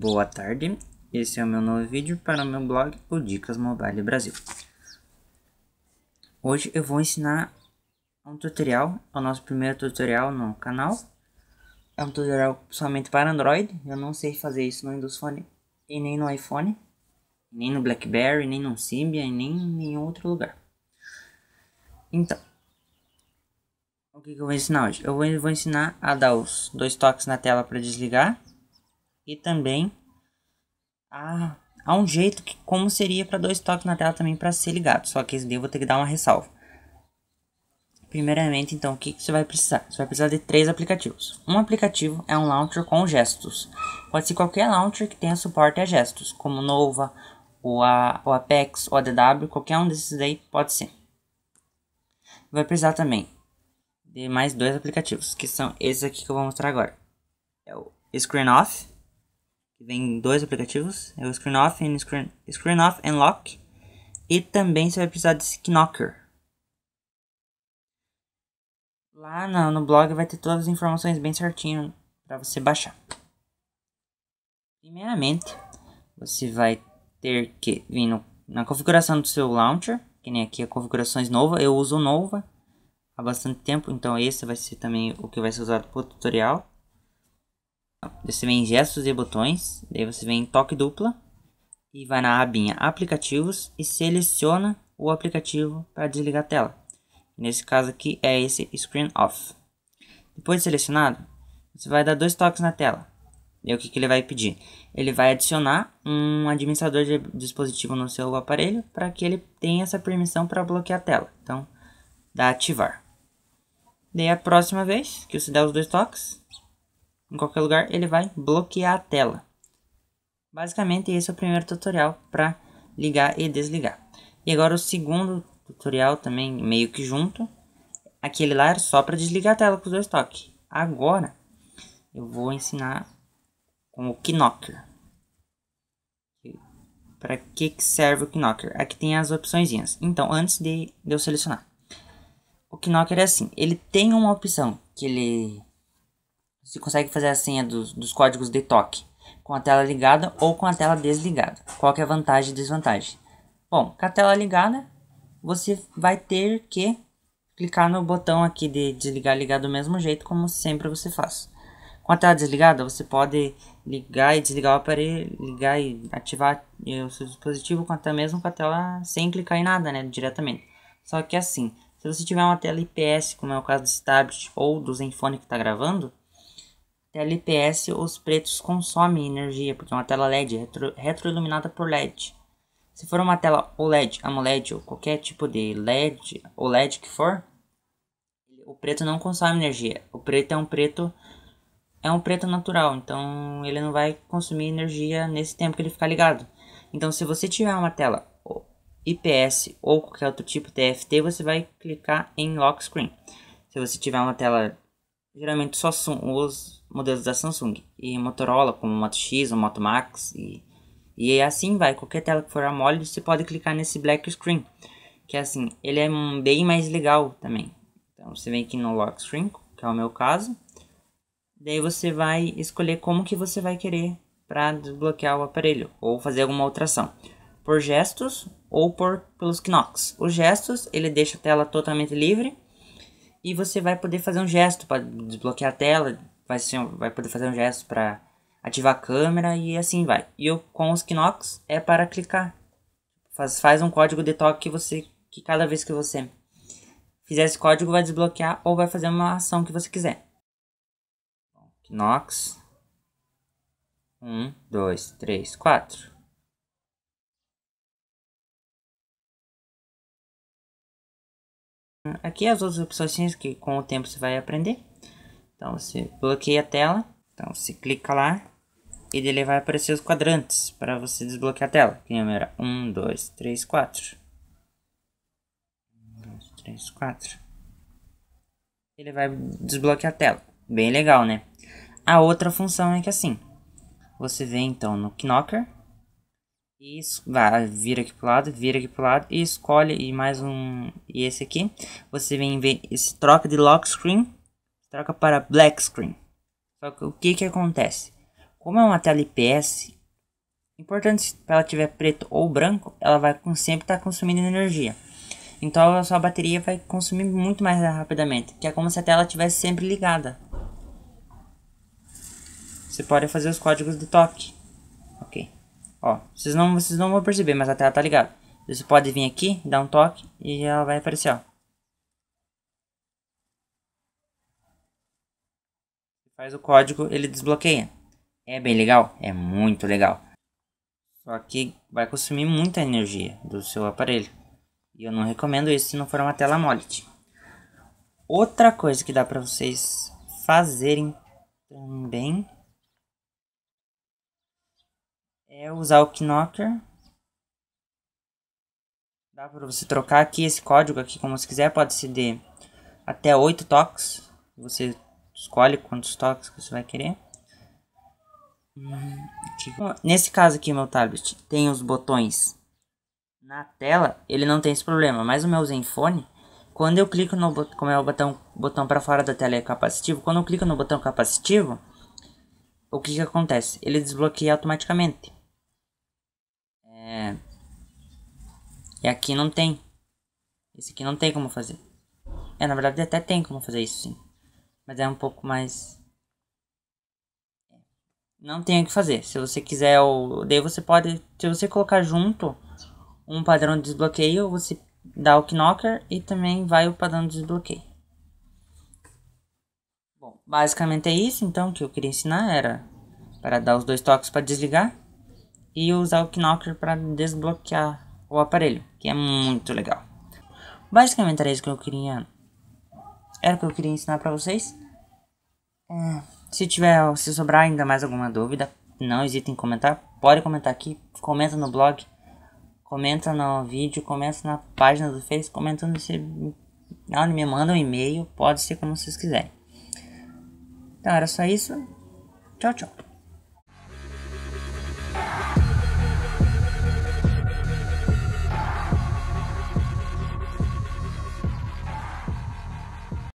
Boa tarde, esse é o meu novo vídeo para o meu blog, o Dicas Mobile Brasil. Hoje eu vou ensinar um tutorial, é o nosso primeiro tutorial no canal. É um tutorial somente para Android, eu não sei fazer isso no Windows Phone e nem no iPhone, nem no BlackBerry, nem no Symbian, nem em nenhum outro lugar. Então, o que, que eu vou ensinar hoje? Eu vou, vou ensinar a dar os dois toques na tela para desligar e também há, há um jeito que como seria para dois toques na tela também para ser ligado. Só que esse daí eu vou ter que dar uma ressalva. Primeiramente, então, o que, você vai precisar? Você vai precisar de três aplicativos. Um aplicativo é um launcher com gestos. Pode ser qualquer launcher que tenha suporte a gestos, como Nova, a, o Apex, o ADW, qualquer um desses daí pode ser. Vai precisar também de mais dois aplicativos, que são esses aqui que eu vou mostrar agora. É o Screen Off que vem dois aplicativos, é o Screen Off, and Screen, Screen Off and Lock, e também você vai precisar de Knocker. Lá no, no blog vai ter todas as informações bem certinho para você baixar. Primeiramente, você vai ter que vir no, na configuração do seu launcher, que nem aqui a é configurações nova, eu uso nova há bastante tempo, então esse vai ser também o que vai ser usado para o tutorial. Você vem em gestos e botões, daí você vem em toque dupla e vai na abinha aplicativos e seleciona o aplicativo para desligar a tela. Nesse caso aqui é esse Screen Off. Depois de selecionado, você vai dar dois toques na tela. E o que, que ele vai pedir? Ele vai adicionar um administrador de dispositivo no seu aparelho para que ele tenha essa permissão para bloquear a tela. Então, dá ativar. Daí a próxima vez que você der os dois toques, em qualquer lugar, ele vai bloquear a tela. Basicamente, esse é o primeiro tutorial para ligar e desligar. E agora o segundo tutorial também meio que junto. Aquele lá era só para desligar a tela com os dois toques. Agora eu vou ensinar com o knocker. Para que, que serve o knocker? Aqui tem as opções. Então, antes de, de eu selecionar. O knocker é assim, ele tem uma opção que ele você consegue fazer a senha dos, dos códigos de toque com a tela ligada ou com a tela desligada. Qual é a vantagem e desvantagem? Bom, com a tela ligada, você vai ter que clicar no botão aqui de desligar e ligar do mesmo jeito como sempre você faz. Com a tela desligada, você pode ligar e desligar o aparelho, ligar e ativar eh, o seu dispositivo com até mesmo com a tela sem clicar em nada, né, diretamente. Só que é assim, se você tiver uma tela IPS, como é o caso do tablet ou do Zenfone que está gravando, LPS, os pretos consomem energia, porque é uma tela LED retro, retroiluminada por LED. Se for uma tela OLED, AMOLED ou qualquer tipo de LED, OLED que for, o preto não consome energia. O preto é um preto é um preto natural, então ele não vai consumir energia nesse tempo que ele ficar ligado. Então, se você tiver uma tela IPS ou qualquer outro tipo TFT, você vai clicar em lock screen. Se você tiver uma tela geralmente só os modelos da Samsung. E Motorola, como Moto X, o Moto Max, e, e é assim vai. Qualquer tela que for a mole, você pode clicar nesse black screen. Que é assim, ele é bem mais legal também. Então você vem aqui no lock screen, que é o meu caso. Daí você vai escolher como que você vai querer para desbloquear o aparelho ou fazer alguma outra ação. Por gestos ou por pelos knocks. Os gestos, ele deixa a tela totalmente livre e você vai poder fazer um gesto para desbloquear a tela, vai, ser, vai poder fazer um gesto para ativar a câmera e assim vai. E eu, com os Kinox é para clicar. Faz, faz um código de toque que você que cada vez que você fizer esse código vai desbloquear ou vai fazer uma ação que você quiser. Kinox. 1, 2, 3, 4. Aqui as outras opções que com o tempo você vai aprender. Então você bloqueia a tela, então você clica lá e dele vai aparecer os quadrantes para você desbloquear a tela. Que Primeiro, 1, 2, 3, 4. 1, 2, 3, 4. Ele vai desbloquear a tela. Bem legal, né? A outra função é que assim, você vem então no Knocker, isso, vai, vira aqui pro lado, vira aqui pro lado e escolhe e mais um, e esse aqui. Você vem ver, esse troca de lock screen, troca para black screen. Só que o que que acontece? Como é uma tela IPS, importante se ela tiver preto ou branco, ela vai sempre estar tá consumindo energia. Então a sua bateria vai consumir muito mais rapidamente, que é como se a tela estivesse sempre ligada. Você pode fazer os códigos de toque. Ok. Ó, vocês não, vocês não vão perceber, mas a tela tá ligada. Você pode vir aqui, dar um toque e ela vai aparecer, ó. Faz o código, ele desbloqueia. É bem legal? É muito legal. Só que vai consumir muita energia do seu aparelho. E eu não recomendo isso se não for uma tela MOLED. Outra coisa que dá para vocês fazerem também é usar o Knocker. Dá para você trocar aqui esse código aqui como você quiser, pode ser de até 8 toques. Você escolhe quantos toques que você vai querer. Hum, Nesse caso aqui, meu tablet tem os botões na tela, ele não tem esse problema, mas o meu Zenfone, quando eu clico no como é o botão, botão para fora da tela é capacitivo, quando eu clico no botão capacitivo, o que, que acontece? Ele desbloqueia automaticamente. E aqui não tem. Esse aqui não tem como fazer. É, na verdade até tem como fazer isso sim. Mas é um pouco mais... É. Não tem o que fazer. Se você quiser, ou... daí você pode... Se você colocar junto um padrão de desbloqueio, você dá o knocker e também vai o padrão de desbloqueio. Bom, basicamente é isso então que eu queria ensinar. Era para dar os dois toques para desligar e usar o knocker para desbloquear o aparelho, que é muito legal. Basicamente era isso que eu queria. Era o que eu queria ensinar pra vocês. É, se tiver, se sobrar ainda mais alguma dúvida, não hesite em comentar. Pode comentar aqui, comenta no blog, comenta no vídeo, comenta na página do Face, comentando se onde me manda um e-mail, pode ser como vocês quiserem. Então era só isso. Tchau, tchau.